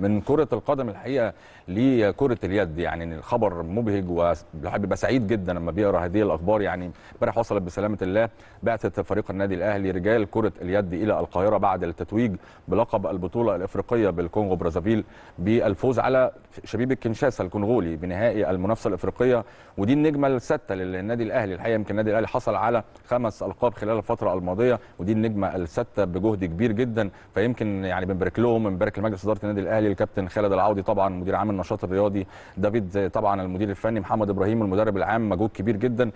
من كرة القدم الحقيقة لكرة اليد يعني الخبر مبهج والواحد بيبقى سعيد جدا لما بيقرا هذه الأخبار يعني امبارح وصلت بسلامة الله بعثة فريق النادي الأهلي رجال كرة اليد إلى القاهرة بعد التتويج بلقب البطولة الإفريقية بالكونغو برازافيل بالفوز على شبيب كنشاسة الكونغولي بنهائي المنافسة الإفريقية ودي النجمة الستة للنادي الأهلي الحقيقة يمكن النادي الأهلي حصل على خمس ألقاب خلال الفترة الماضية ودي النجمة الستة بجهد كبير جدا فيمكن يعني بنبارك لهم بنبارك لمجلس إدارة النادي الأهلي الكابتن خالد العوضي طبعا مدير عام النشاط الرياضي دافيد طبعا المدير الفني محمد ابراهيم المدرب العام مجهود كبير جدا